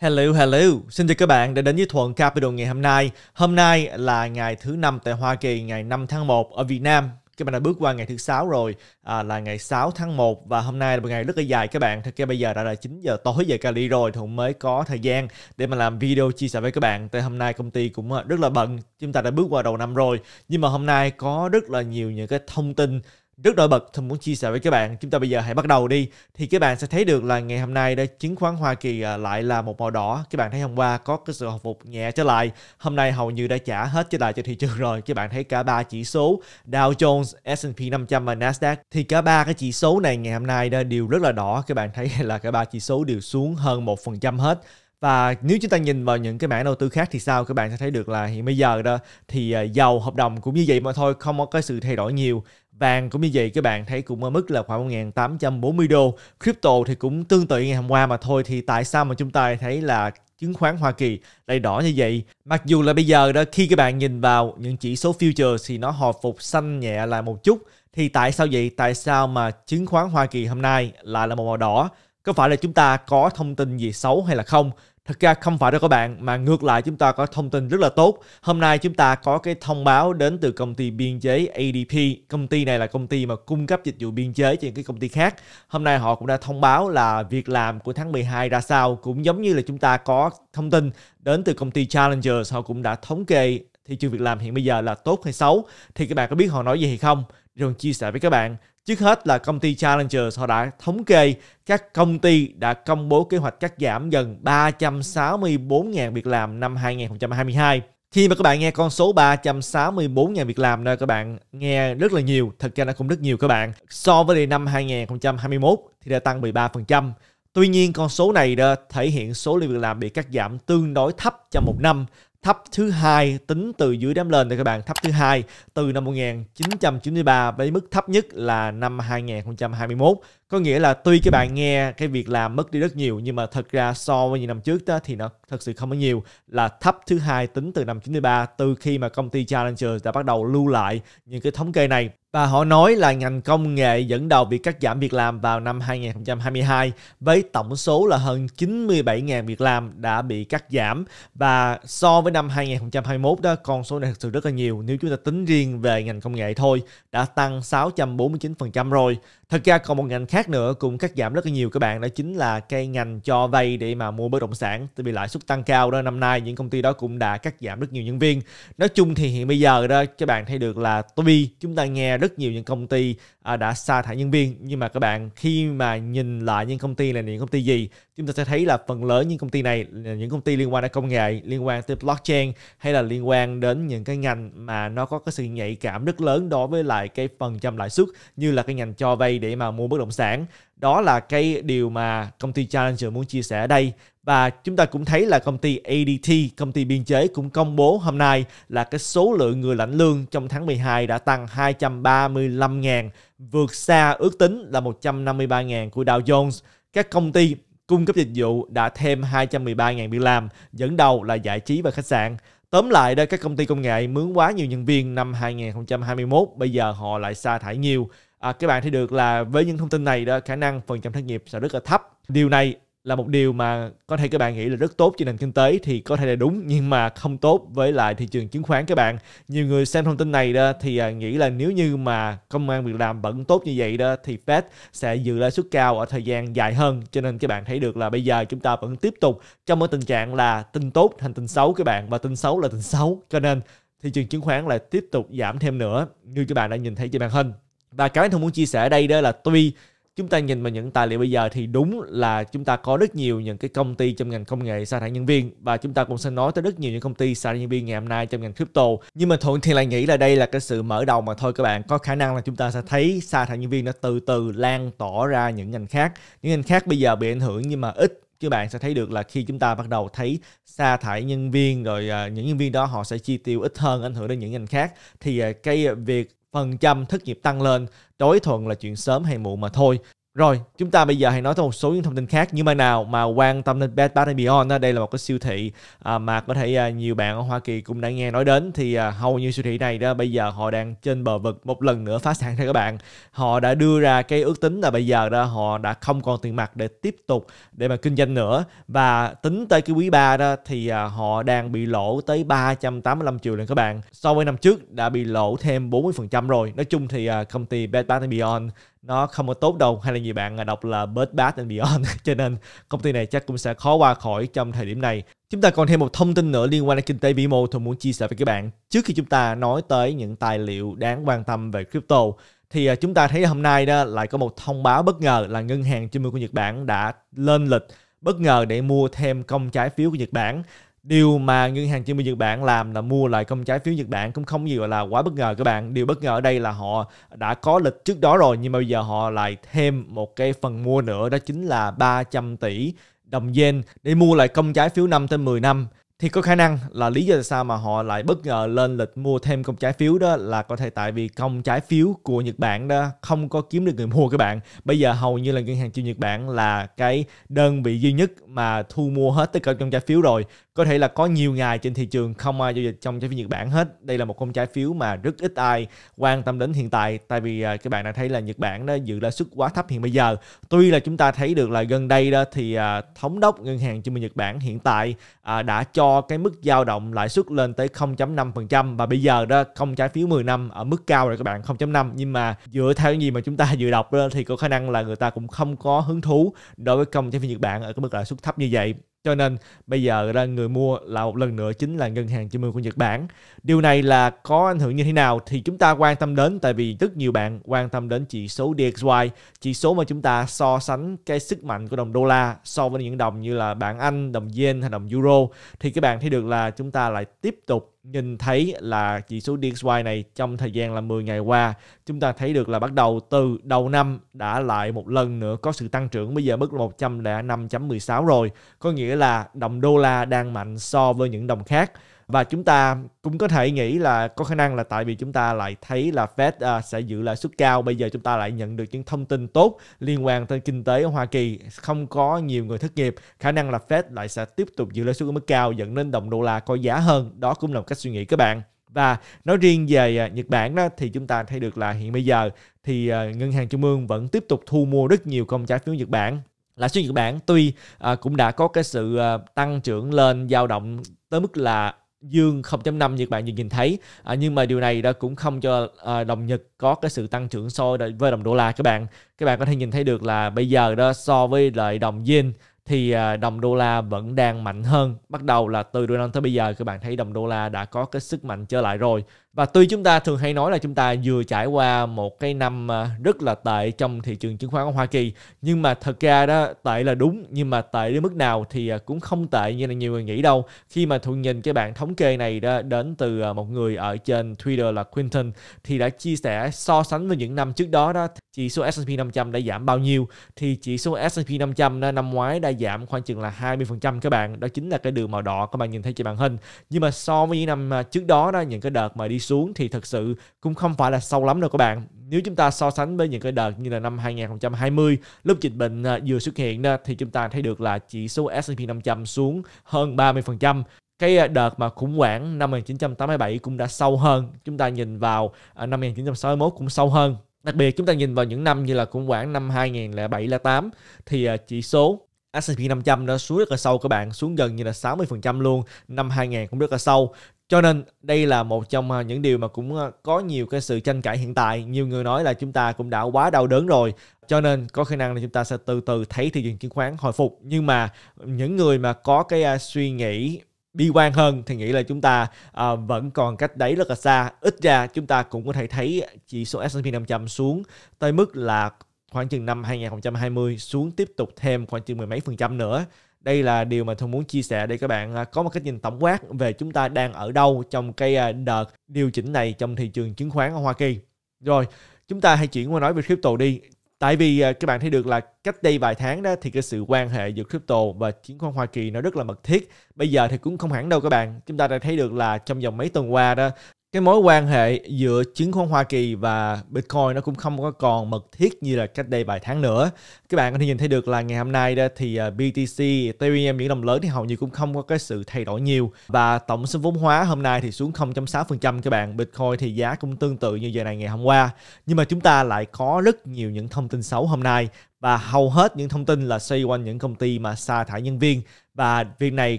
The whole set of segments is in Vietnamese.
Hello, hello. Xin chào các bạn đã đến với Thuận Capital ngày hôm nay. Hôm nay là ngày thứ năm tại Hoa Kỳ, ngày 5 tháng 1 ở Việt Nam. Các bạn đã bước qua ngày thứ sáu rồi, à, là ngày 6 tháng 1 và hôm nay là một ngày rất là dài các bạn. Thật ra bây giờ đã là 9 giờ tối giờ Cali rồi, Thuận mới có thời gian để mà làm video chia sẻ với các bạn. Tại hôm nay công ty cũng à, rất là bận, chúng ta đã bước qua đầu năm rồi. Nhưng mà hôm nay có rất là nhiều những cái thông tin rất nổi bật thì muốn chia sẻ với các bạn chúng ta bây giờ hãy bắt đầu đi thì các bạn sẽ thấy được là ngày hôm nay đó chứng khoán Hoa Kỳ à, lại là một màu đỏ các bạn thấy hôm qua có cái sự hồi phục nhẹ trở lại hôm nay hầu như đã trả hết trở lại cho thị trường rồi các bạn thấy cả ba chỉ số Dow Jones S&P 500 và Nasdaq thì cả ba cái chỉ số này ngày hôm nay đó đều rất là đỏ các bạn thấy là cả ba chỉ số đều xuống hơn một phần trăm hết và nếu chúng ta nhìn vào những cái mảng đầu tư khác thì sao các bạn sẽ thấy được là hiện bây giờ đó thì à, dầu hợp đồng cũng như vậy mà thôi không có cái sự thay đổi nhiều Vàng cũng như vậy các bạn thấy cũng ở mức là khoảng 1.840 đô. Crypto thì cũng tương tự ngày hôm qua mà thôi thì tại sao mà chúng ta thấy là chứng khoán Hoa Kỳ lại đỏ như vậy. Mặc dù là bây giờ đó khi các bạn nhìn vào những chỉ số futures thì nó hồi phục xanh nhẹ lại một chút thì tại sao vậy? Tại sao mà chứng khoán Hoa Kỳ hôm nay lại là màu đỏ? có phải là chúng ta có thông tin gì xấu hay là không thật ra không phải đâu các bạn mà ngược lại chúng ta có thông tin rất là tốt hôm nay chúng ta có cái thông báo đến từ công ty biên chế ADP công ty này là công ty mà cung cấp dịch vụ biên chế cho những cái công ty khác hôm nay họ cũng đã thông báo là việc làm của tháng 12 ra sao cũng giống như là chúng ta có thông tin đến từ công ty Challenger họ cũng đã thống kê thị trường việc làm hiện bây giờ là tốt hay xấu thì các bạn có biết họ nói gì hay không rồi chia sẻ với các bạn Trước hết là công ty Challenger họ đã thống kê các công ty đã công bố kế hoạch cắt giảm gần 364.000 việc làm năm 2022. Khi mà các bạn nghe con số 364.000 việc làm nơi các bạn nghe rất là nhiều, thật ra nó cũng rất nhiều các bạn. So với năm 2021 thì đã tăng 13%. Tuy nhiên con số này đã thể hiện số lượng việc làm bị cắt giảm tương đối thấp trong một năm thấp thứ hai tính từ dưới đám lên đây các bạn thấp thứ hai từ năm 1993 với mức thấp nhất là năm 2021 có nghĩa là tuy các bạn nghe cái việc làm mất đi rất nhiều nhưng mà thật ra so với những năm trước đó, thì nó thật sự không có nhiều là thấp thứ hai tính từ năm 93 từ khi mà công ty Challenger đã bắt đầu lưu lại những cái thống kê này và họ nói là ngành công nghệ dẫn đầu bị cắt giảm việc làm vào năm 2022 với tổng số là hơn 97.000 việc làm đã bị cắt giảm và so với năm 2021 đó con số này thực sự rất là nhiều nếu chúng ta tính riêng về ngành công nghệ thôi đã tăng 649% rồi. Thật ra còn một ngành khác nữa cũng cắt giảm rất là nhiều các bạn đó chính là cây ngành cho vay để mà mua bất động sản tại vì lãi suất tăng cao đó năm nay những công ty đó cũng đã cắt giảm rất nhiều nhân viên. Nói chung thì hiện bây giờ đó các bạn thấy được là tuy chúng ta nghe rất nhiều những công ty à, đã sa thải nhân viên nhưng mà các bạn khi mà nhìn lại những công ty là những công ty gì chúng ta sẽ thấy là phần lớn những công ty này những công ty liên quan đến công nghệ liên quan tới blockchain hay là liên quan đến những cái ngành mà nó có cái sự nhạy cảm rất lớn đối với lại cái phần trăm lãi suất như là cái ngành cho vay để mà mua bất động sản đó là cái điều mà công ty Challenger muốn chia sẻ ở đây và chúng ta cũng thấy là công ty ADT, công ty biên chế cũng công bố hôm nay là cái số lượng người lãnh lương trong tháng 12 đã tăng 235.000, vượt xa ước tính là 153.000 của Dow Jones. Các công ty cung cấp dịch vụ đã thêm 213.000 việc làm, dẫn đầu là giải trí và khách sạn. Tóm lại đó, các công ty công nghệ mướn quá nhiều nhân viên năm 2021, bây giờ họ lại sa thải nhiều. À, các bạn thấy được là với những thông tin này đó, khả năng phần trăm thất nghiệp sẽ rất là thấp. Điều này là một điều mà có thể các bạn nghĩ là rất tốt cho nền kinh tế thì có thể là đúng nhưng mà không tốt với lại thị trường chứng khoán các bạn nhiều người xem thông tin này đó thì à, nghĩ là nếu như mà công an việc làm vẫn tốt như vậy đó thì Fed sẽ giữ lãi suất cao ở thời gian dài hơn cho nên các bạn thấy được là bây giờ chúng ta vẫn tiếp tục trong ở tình trạng là tin tốt thành tin xấu các bạn và tin xấu là tin xấu cho nên thị trường chứng khoán lại tiếp tục giảm thêm nữa như các bạn đã nhìn thấy trên màn hình và cái tôi muốn chia sẻ ở đây đó là tuy chúng ta nhìn vào những tài liệu bây giờ thì đúng là chúng ta có rất nhiều những cái công ty trong ngành công nghệ sa thải nhân viên và chúng ta cũng sẽ nói tới rất nhiều những công ty sa thải nhân viên ngày hôm nay trong ngành crypto nhưng mà thuận thì lại nghĩ là đây là cái sự mở đầu mà thôi các bạn có khả năng là chúng ta sẽ thấy sa thải nhân viên nó từ từ lan tỏa ra những ngành khác những ngành khác bây giờ bị ảnh hưởng nhưng mà ít chứ bạn sẽ thấy được là khi chúng ta bắt đầu thấy sa thải nhân viên rồi à, những nhân viên đó họ sẽ chi tiêu ít hơn ảnh hưởng đến những ngành khác thì à, cái việc phần trăm thất nghiệp tăng lên, đối thuận là chuyện sớm hay muộn mà thôi. Rồi, chúng ta bây giờ hãy nói tới một số những thông tin khác. như bạn nào mà quan tâm đến Bed Bath Beyond, đây là một cái siêu thị à, mà có thể à, nhiều bạn ở Hoa Kỳ cũng đã nghe nói đến. Thì à, hầu như siêu thị này đó bây giờ họ đang trên bờ vực một lần nữa phá sản cho các bạn. Họ đã đưa ra cái ước tính là bây giờ đó họ đã không còn tiền mặt để tiếp tục để mà kinh doanh nữa. Và tính tới cái quý 3 đó thì họ đang bị lỗ tới 385 triệu lần các bạn. So với năm trước đã bị lỗ thêm 40% rồi. Nói chung thì công ty Bed Bath Beyond nó không có tốt đâu hay là nhiều bạn à, đọc là Bird Bath and Beyond cho nên công ty này chắc cũng sẽ khó qua khỏi trong thời điểm này chúng ta còn thêm một thông tin nữa liên quan đến kinh tế vĩ mô tôi muốn chia sẻ với các bạn trước khi chúng ta nói tới những tài liệu đáng quan tâm về crypto thì à, chúng ta thấy hôm nay đó lại có một thông báo bất ngờ là ngân hàng trung ương của Nhật Bản đã lên lịch bất ngờ để mua thêm công trái phiếu của Nhật Bản điều mà ngân hàng chứng minh Nhật Bản làm là mua lại công trái phiếu Nhật Bản cũng không gì gọi là quá bất ngờ các bạn điều bất ngờ ở đây là họ đã có lịch trước đó rồi nhưng mà bây giờ họ lại thêm một cái phần mua nữa đó chính là 300 tỷ đồng yên để mua lại công trái phiếu 5 tới 10 năm thì có khả năng là lý do tại sao mà họ lại bất ngờ lên lịch mua thêm công trái phiếu đó là có thể tại vì công trái phiếu của Nhật Bản đó không có kiếm được người mua các bạn. Bây giờ hầu như là ngân hàng chiêu Nhật Bản là cái đơn vị duy nhất mà thu mua hết tất cả công trái phiếu rồi có thể là có nhiều ngày trên thị trường không ai giao dịch trong trái phiếu Nhật Bản hết đây là một con trái phiếu mà rất ít ai quan tâm đến hiện tại tại vì à, các bạn đã thấy là Nhật Bản đó dự lãi suất quá thấp hiện bây giờ tuy là chúng ta thấy được là gần đây đó thì à, thống đốc ngân hàng trung ương Nhật Bản hiện tại à, đã cho cái mức dao động lãi suất lên tới 0.5% và bây giờ đó không trái phiếu 10 năm ở mức cao rồi các bạn 0.5 nhưng mà dựa theo những gì mà chúng ta dự đọc đó, thì có khả năng là người ta cũng không có hứng thú đối với công trái phiếu Nhật Bản ở cái mức lãi suất thấp như vậy cho nên bây giờ ra người mua là một lần nữa chính là ngân hàng chứng minh của Nhật Bản. Điều này là có ảnh hưởng như thế nào thì chúng ta quan tâm đến tại vì rất nhiều bạn quan tâm đến chỉ số DXY, chỉ số mà chúng ta so sánh cái sức mạnh của đồng đô la so với những đồng như là bảng Anh, đồng Yen hay đồng Euro thì các bạn thấy được là chúng ta lại tiếp tục nhìn thấy là chỉ số DXY này trong thời gian là 10 ngày qua chúng ta thấy được là bắt đầu từ đầu năm đã lại một lần nữa có sự tăng trưởng bây giờ mức 105.16 rồi có nghĩa là đồng đô la đang mạnh so với những đồng khác và chúng ta cũng có thể nghĩ là có khả năng là tại vì chúng ta lại thấy là Fed uh, sẽ giữ lãi suất cao bây giờ chúng ta lại nhận được những thông tin tốt liên quan tới kinh tế ở Hoa Kỳ không có nhiều người thất nghiệp khả năng là Fed lại sẽ tiếp tục giữ lãi suất ở mức cao dẫn đến đồng đô la có giá hơn đó cũng là một cách suy nghĩ các bạn và nói riêng về à, Nhật Bản đó thì chúng ta thấy được là hiện bây giờ thì à, ngân hàng trung ương vẫn tiếp tục thu mua rất nhiều công trái phiếu Nhật Bản lãi suất Nhật Bản tuy à, cũng đã có cái sự à, tăng trưởng lên dao động tới mức là dương 0.5 như các bạn nhìn thấy à, nhưng mà điều này đã cũng không cho à, đồng Nhật có cái sự tăng trưởng so với đồng đô la các bạn các bạn có thể nhìn thấy được là bây giờ đó so với lại đồng yen thì à, đồng đô la vẫn đang mạnh hơn bắt đầu là từ năm tới bây giờ các bạn thấy đồng đô la đã có cái sức mạnh trở lại rồi và tuy chúng ta thường hay nói là chúng ta vừa trải qua một cái năm à, rất là tệ trong thị trường chứng khoán của Hoa Kỳ nhưng mà thật ra đó tệ là đúng nhưng mà tệ đến mức nào thì à, cũng không tệ như là nhiều người nghĩ đâu khi mà thuận nhìn cái bạn thống kê này đó đến từ à, một người ở trên Twitter là Quinton thì đã chia sẻ so sánh với những năm trước đó đó chỉ số S&P 500 đã giảm bao nhiêu thì chỉ số S&P 500 đó, năm ngoái đã giảm khoảng chừng là 20% các bạn đó chính là cái đường màu đỏ các bạn nhìn thấy trên màn hình nhưng mà so với những năm trước đó đó những cái đợt mà đi xuống thì thật sự cũng không phải là sâu lắm đâu các bạn. Nếu chúng ta so sánh với những cái đợt như là năm 2020 lúc dịch bệnh à, vừa xuất hiện đó thì chúng ta thấy được là chỉ số S&P 500 xuống hơn 30% cái à, đợt mà khủng hoảng năm 1987 cũng đã sâu hơn chúng ta nhìn vào à, năm 1961 cũng sâu hơn đặc biệt chúng ta nhìn vào những năm như là khủng hoảng năm 2007 08 thì chỉ số S&P 500 nó xuống rất là sâu các bạn, xuống gần như là 60% luôn, năm 2000 cũng rất là sâu cho nên đây là một trong à, những điều mà cũng à, có nhiều cái sự tranh cãi hiện tại nhiều người nói là chúng ta cũng đã quá đau đớn rồi cho nên có khả năng là chúng ta sẽ từ từ thấy thị trường chứng khoán hồi phục nhưng mà những người mà có cái à, suy nghĩ bi quan hơn thì nghĩ là chúng ta uh, vẫn còn cách đấy rất là xa ít ra chúng ta cũng có thể thấy chỉ số S&P 500 xuống tới mức là khoảng chừng năm 2020 xuống tiếp tục thêm khoảng chừng mười mấy phần trăm nữa. Đây là điều mà tôi muốn chia sẻ để các bạn à, có một cái nhìn tổng quát về chúng ta đang ở đâu trong cái à, đợt điều chỉnh này trong thị trường chứng khoán ở Hoa Kỳ. Rồi, chúng ta hãy chuyển qua nói về crypto đi. Tại vì à, các bạn thấy được là cách đây vài tháng đó thì cái sự quan hệ giữa crypto và chứng khoán Hoa Kỳ nó rất là mật thiết. Bây giờ thì cũng không hẳn đâu các bạn. Chúng ta đã thấy được là trong vòng mấy tuần qua đó cái mối quan hệ giữa chứng khoán Hoa Kỳ và Bitcoin nó cũng không có còn mật thiết như là cách đây vài tháng nữa. Các bạn có thể nhìn thấy được là ngày hôm nay đó thì à, BTC, Ethereum những đồng lớn thì hầu như cũng không có cái sự thay đổi nhiều và tổng số vốn hóa hôm nay thì xuống 0.6% các bạn. Bitcoin thì giá cũng tương tự như giờ này ngày hôm qua. Nhưng mà chúng ta lại có rất nhiều những thông tin xấu hôm nay và hầu hết những thông tin là xoay quanh những công ty mà sa thải nhân viên và việc này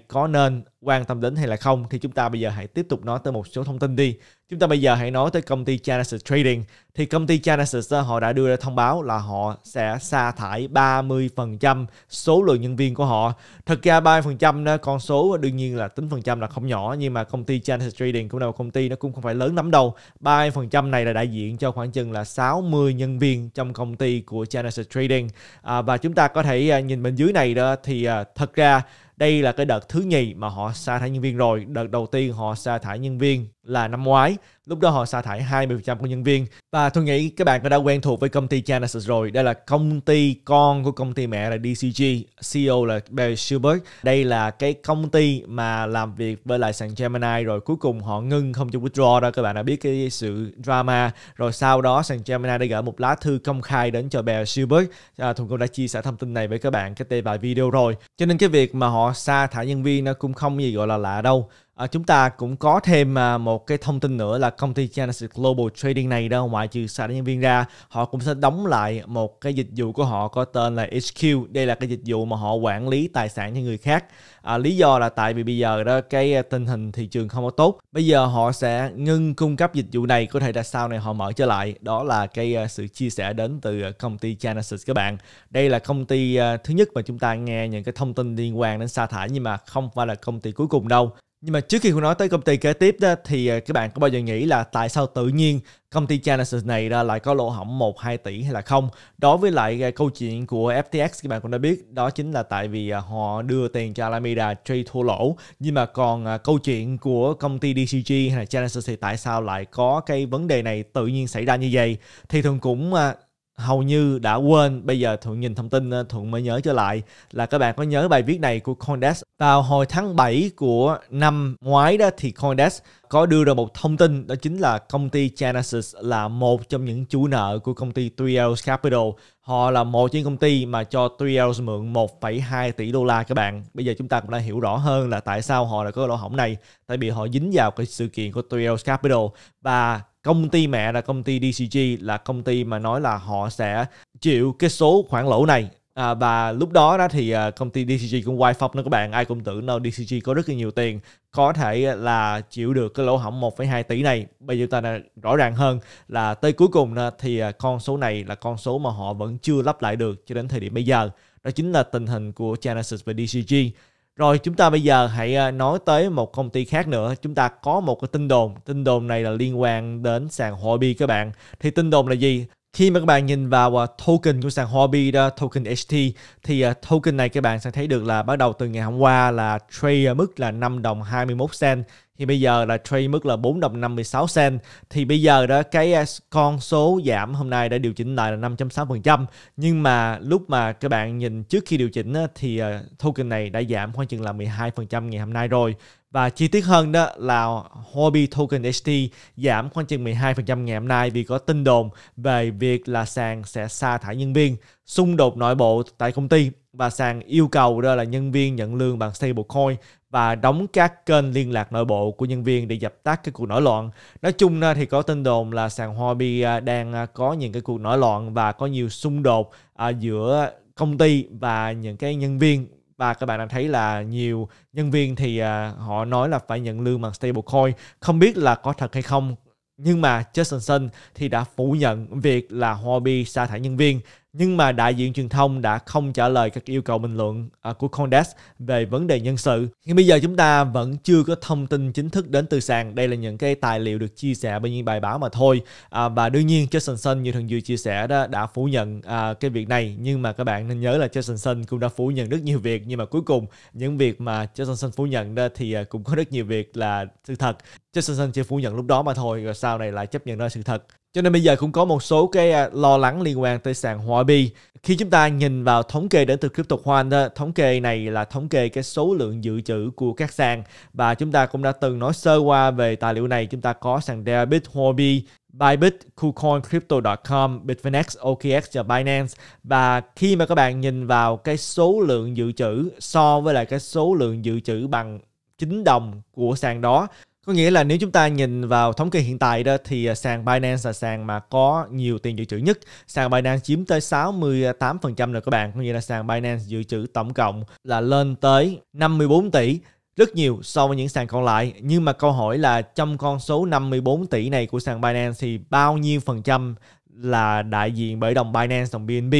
có nên quan tâm đến hay là không thì chúng ta bây giờ hãy tiếp tục nói tới một số thông tin đi. Chúng ta bây giờ hãy nói tới công ty Genesis Trading thì công ty China họ đã đưa ra thông báo là họ sẽ sa thải 30% số lượng nhân viên của họ. Thật ra 30% đó, con số đương nhiên là tính phần trăm là không nhỏ nhưng mà công ty China Trading cũng là một công ty nó cũng không phải lớn lắm đâu. 30% này là đại diện cho khoảng chừng là 60 nhân viên trong công ty của China Trading. À, và chúng ta có thể à, nhìn bên dưới này đó thì à, thật ra đây là cái đợt thứ nhì mà họ sa thải nhân viên rồi. Đợt đầu tiên họ sa thải nhân viên là năm ngoái Lúc đó họ sa thải 20% của nhân viên. Và tôi nghĩ các bạn đã quen thuộc với công ty Genesis rồi. Đây là công ty con của công ty mẹ là DCG, CEO là Barry Schubert. Đây là cái công ty mà làm việc với lại sàn Gemini rồi cuối cùng họ ngưng không cho withdraw đó. Các bạn đã biết cái sự drama. Rồi sau đó sàn Gemini đã gửi một lá thư công khai đến cho Barry Schubert. À, Thuận cũng đã chia sẻ thông tin này với các bạn cái tê bài video rồi. Cho nên cái việc mà họ sa thải nhân viên nó cũng không gì gọi là lạ đâu. À, chúng ta cũng có thêm à, một cái thông tin nữa là công ty Genesis Global Trading này đó ngoại trừ xả nhân viên ra họ cũng sẽ đóng lại một cái dịch vụ của họ có tên là HQ đây là cái dịch vụ mà họ quản lý tài sản cho người khác à, lý do là tại vì bây giờ đó cái à, tình hình thị trường không có tốt bây giờ họ sẽ ngưng cung cấp dịch vụ này có thể là sau này họ mở trở lại đó là cái uh, sự chia sẻ đến từ à, công ty Genesis các bạn đây là công ty uh, thứ nhất mà chúng ta nghe những cái thông tin liên quan đến sa thải nhưng mà không phải là công ty cuối cùng đâu nhưng mà trước khi Hương nói tới công ty kế tiếp đó, thì à, các bạn có bao giờ nghĩ là tại sao tự nhiên công ty Genesis này lại có lỗ hỏng 1 2 tỷ hay là không? Đối với lại à, câu chuyện của FTX các bạn cũng đã biết, đó chính là tại vì à, họ đưa tiền cho Alameda trade thua lỗ. Nhưng mà còn câu chuyện của công ty DCG hay là Genesis thì tại sao lại có cái vấn đề này tự nhiên xảy ra như vậy? Thì thường cũng hầu như đã quên bây giờ thuận nhìn thông tin thuận mới nhớ trở lại là các bạn có nhớ bài viết này của Condes vào hồi tháng 7 của năm ngoái đó thì Condes có đưa ra một thông tin đó chính là công ty Genesis là một trong những chủ nợ của công ty 3L Capital họ là một trong những công ty mà cho 3L mượn 1,2 tỷ đô la các bạn bây giờ chúng ta cũng đã hiểu rõ hơn là tại sao họ đã có lỗ hổng này tại vì họ dính vào cái sự kiện của 3L Capital và công ty mẹ là công ty DCG là công ty mà nói là họ sẽ chịu cái số khoản lỗ này À, và lúc đó đó thì à, công ty DCG cũng wipe phóc đó các bạn ai cũng tưởng đâu DCG có rất là nhiều tiền có thể là chịu được cái lỗ hỏng 1,2 tỷ này bây giờ ta đã rõ ràng hơn là tới cuối cùng thì à, con số này là con số mà họ vẫn chưa lắp lại được cho đến thời điểm bây giờ đó chính là tình hình của Genesis và DCG rồi chúng ta bây giờ hãy ờ, nói tới một công ty khác nữa. Chúng ta có một cái tin đồn. Tin đồn này là liên quan đến sàn Huobi các bạn. Thì tin đồn là gì? khi mà các bạn nhìn vào à, token của sàn Hobby đó, token HT thì à, token này các bạn sẽ thấy được là bắt đầu từ ngày hôm qua là trade ở mức là 5 đồng 21 cent thì bây giờ là trade mức là 4 đồng 56 cent thì bây giờ đó cái à, con số giảm hôm nay đã điều chỉnh lại là 5.6% nhưng mà lúc mà các bạn nhìn trước khi điều chỉnh thì token này đã giảm khoảng chừng là 12% ngày hôm nay rồi và chi tiết hơn đó là Hobby Token HT giảm khoảng chừng 12% ngày hôm nay vì có tin đồn về việc là sàn sẽ sa thải nhân viên, xung đột nội bộ tại công ty và sàn yêu cầu đó là nhân viên nhận lương bằng stablecoin và đóng các kênh liên lạc nội bộ của nhân viên để dập tắt cái cuộc nổi loạn. Nói chung thì có tin đồn là sàn Hobby à, đang à, có những cái cuộc nổi loạn và có nhiều xung đột à, giữa công ty và những cái nhân viên và các bạn đã thấy là nhiều nhân viên thì à, họ nói là phải nhận lương bằng stablecoin không biết là có thật hay không nhưng mà Justin thì đã phủ nhận việc là Huobi sa thải nhân viên nhưng mà đại diện truyền thông đã không trả lời các yêu cầu bình luận à, của Condes về vấn đề nhân sự. Nhưng bây giờ chúng ta vẫn chưa có thông tin chính thức đến từ sàn. Đây là những cái tài liệu được chia sẻ bởi những bài báo mà thôi. À, và đương nhiên Jason Sun như thường vừa chia sẻ đó đã phủ nhận à, cái việc này. Nhưng mà các bạn nên nhớ là Jason Sun cũng đã phủ nhận rất nhiều việc. Nhưng mà cuối cùng những việc mà Jason Sun phủ nhận đó thì cũng có rất nhiều việc là sự thật. Jason Sun chỉ phủ nhận lúc đó mà thôi. Rồi sau này lại chấp nhận ra sự thật. Cho nên bây giờ cũng có một số cái à, lo lắng liên quan tới sàn Huobi. Khi chúng ta nhìn vào thống kê đến từ Crypto One, đó, thống kê này là thống kê cái số lượng dự trữ của các sàn và chúng ta cũng đã từng nói sơ qua về tài liệu này. Chúng ta có sàn Debit Huobi, Bybit, KuCoin, Crypto.com, Bitfinex, OKX và Binance. Và khi mà các bạn nhìn vào cái số lượng dự trữ so với lại cái số lượng dự trữ bằng chính đồng của sàn đó có nghĩa là nếu chúng ta nhìn vào thống kê hiện tại đó thì à, sàn Binance là sàn mà có nhiều tiền dự trữ nhất. Sàn Binance chiếm tới 68% rồi các bạn. Có nghĩa là sàn Binance dự trữ tổng cộng là lên tới 54 tỷ rất nhiều so với những sàn còn lại nhưng mà câu hỏi là trong con số 54 tỷ này của sàn Binance thì bao nhiêu phần trăm là đại diện bởi đồng Binance đồng BNB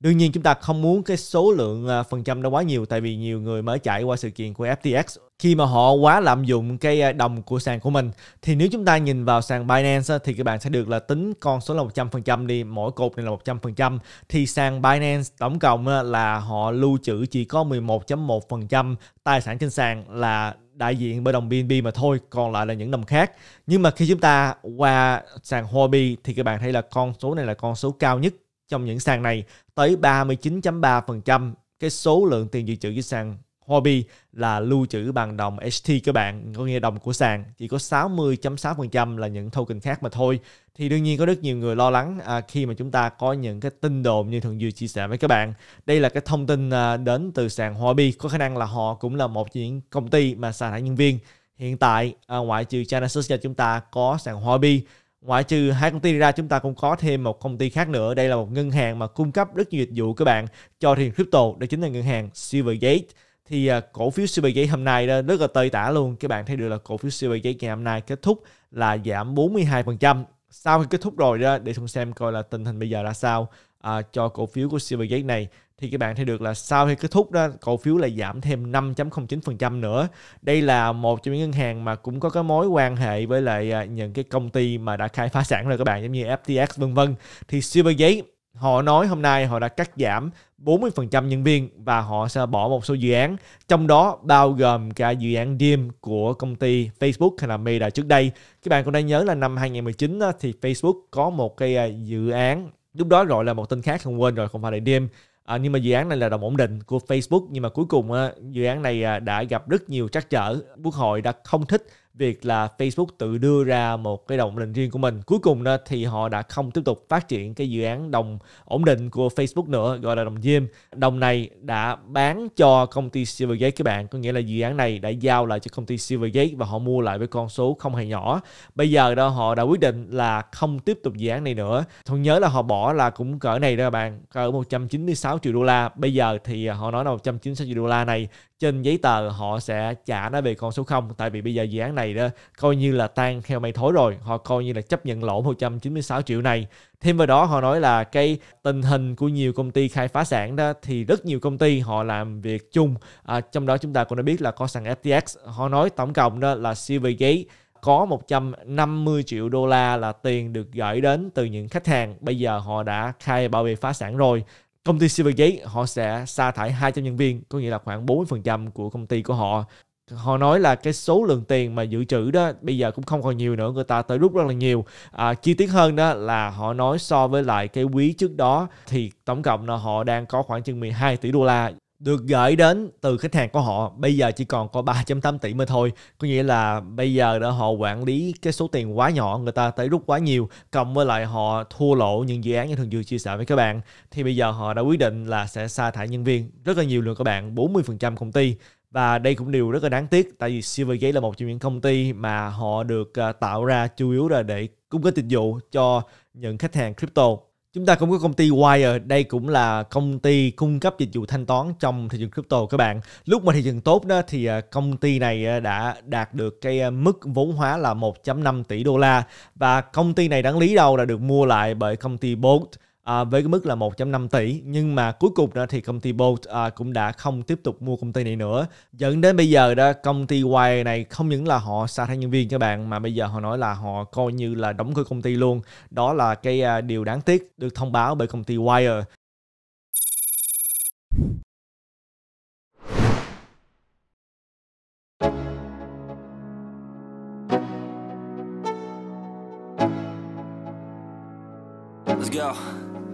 Đương nhiên chúng ta không muốn cái số lượng à, phần trăm nó quá nhiều tại vì nhiều người mới chạy qua sự kiện của FTX khi mà họ quá lạm dụng cái à, đồng của sàn của mình thì nếu chúng ta nhìn vào sàn Binance thì các bạn sẽ được là tính con số là 100% đi, mỗi cột này là 100% thì sàn Binance tổng cộng là họ lưu trữ chỉ có 11.1% tài sản trên sàn là đại diện bởi đồng BNB mà thôi còn lại là những đồng khác nhưng mà khi chúng ta qua sàn Huobi thì các bạn thấy là con số này là con số cao nhất trong những sàn này tới 39.3% cái số lượng tiền dự trữ dưới sàn Hobby là lưu trữ bằng đồng HT các bạn, có nghĩa đồng của sàn, chỉ có 60.6% là những token khác mà thôi. Thì đương nhiên có rất nhiều người lo lắng à, khi mà chúng ta có những cái tin đồn như Thường vừa chia sẻ với các bạn. Đây là cái thông tin à, đến từ sàn Hobby, có khả năng là họ cũng là một những công ty mà sa thải nhân viên. Hiện tại à, ngoại trừ Genesis cho chúng ta có sàn Hobby ngoại trừ hai công ty ra chúng ta cũng có thêm một công ty khác nữa đây là một ngân hàng mà cung cấp rất nhiều dịch vụ các bạn cho thị crypto đó chính là ngân hàng Silvergate thì à, cổ phiếu Silvergate hôm nay đó rất là tơi tả luôn các bạn thấy được là cổ phiếu Silvergate ngày hôm nay kết thúc là giảm 42% sau khi kết thúc rồi đó để xem coi là tình hình bây giờ ra sao à, cho cổ phiếu của Silvergate này thì các bạn thấy được là sau khi kết thúc đó cổ phiếu lại giảm thêm 5.09% nữa. Đây là một trong những ngân hàng mà cũng có cái mối quan hệ với lại à, những cái công ty mà đã khai phá sản rồi các bạn giống như FTX vân vân. Thì Silver họ nói hôm nay họ đã cắt giảm 40% nhân viên và họ sẽ bỏ một số dự án, trong đó bao gồm cả dự án DIM của công ty Facebook hay là Meta trước đây. Các bạn cũng đã nhớ là năm 2019 thì Facebook có một cái à, dự án lúc đó gọi là một tên khác không quên rồi không phải là DIM À, nhưng mà dự án này là đồng ổn định của Facebook nhưng mà cuối cùng dự án này à, đã gặp rất nhiều trắc trở. Quốc hội đã không thích việc là Facebook tự đưa ra một cái động lệnh riêng của mình. Cuối cùng đó, thì họ đã không tiếp tục phát triển cái dự án đồng ổn định của Facebook nữa gọi là đồng Jim. Đồng này đã bán cho công ty Silvergate các bạn, có nghĩa là dự án này đã giao lại cho công ty Silvergate và họ mua lại với con số không hề nhỏ. Bây giờ đó họ đã quyết định là không tiếp tục dự án này nữa. Thôi nhớ là họ bỏ là cũng cỡ này đó các bạn, cỡ 196 triệu đô la. Bây giờ thì họ nói là 196 triệu đô la này trên giấy tờ họ sẽ trả nó về con số 0 tại vì bây giờ dự án này đó coi như là tan theo mây thối rồi họ coi như là chấp nhận lỗ 196 triệu này thêm vào đó họ nói là cái tình hình của nhiều công ty khai phá sản đó thì rất nhiều công ty họ làm việc chung à, trong đó chúng ta cũng đã biết là có sàn FTX họ nói tổng cộng đó là Silvergate có 150 triệu đô la là tiền được gửi đến từ những khách hàng. Bây giờ họ đã khai bảo vệ phá sản rồi Công ty Silvergate họ sẽ sa thải 200 nhân viên, có nghĩa là khoảng 40% của công ty của họ. Họ nói là cái số lượng tiền mà dự trữ đó bây giờ cũng không còn nhiều nữa, người ta tới rút rất là nhiều. À, chi tiết hơn đó là họ nói so với lại cái quý trước đó thì tổng cộng là họ đang có khoảng chừng 12 tỷ đô la được gửi đến từ khách hàng của họ bây giờ chỉ còn có 3.8 tỷ mà thôi có nghĩa là bây giờ đã họ quản lý cái số tiền quá nhỏ người ta tới rút quá nhiều cộng với lại họ thua lỗ những dự án như thường vừa chia sẻ với các bạn thì bây giờ họ đã quyết định là sẽ sa thải nhân viên rất là nhiều lượng các bạn 40% công ty và đây cũng điều rất là đáng tiếc tại vì Silvergate là một trong những công ty mà họ được ờ, tạo ra chủ yếu là để cung cấp dịch vụ cho những khách hàng crypto Chúng ta cũng có công ty Wire, đây cũng là công ty cung cấp dịch vụ thanh toán trong thị trường crypto các bạn. Lúc mà thị trường tốt đó thì à, công ty này à, đã đạt được cái à, mức vốn hóa là 1.5 tỷ đô la và công ty này đáng lý đâu là được mua lại bởi công ty Bolt à, với cái mức là 1.5 tỷ nhưng mà cuối cùng đó thì công ty Bolt à, cũng đã không tiếp tục mua công ty này nữa dẫn đến bây giờ đó công ty Y này không những là họ sa thải nhân viên các bạn mà bây giờ họ nói là họ coi như là đóng cửa công ty luôn đó là cái à, điều đáng tiếc được thông báo bởi công ty Wire Let's go.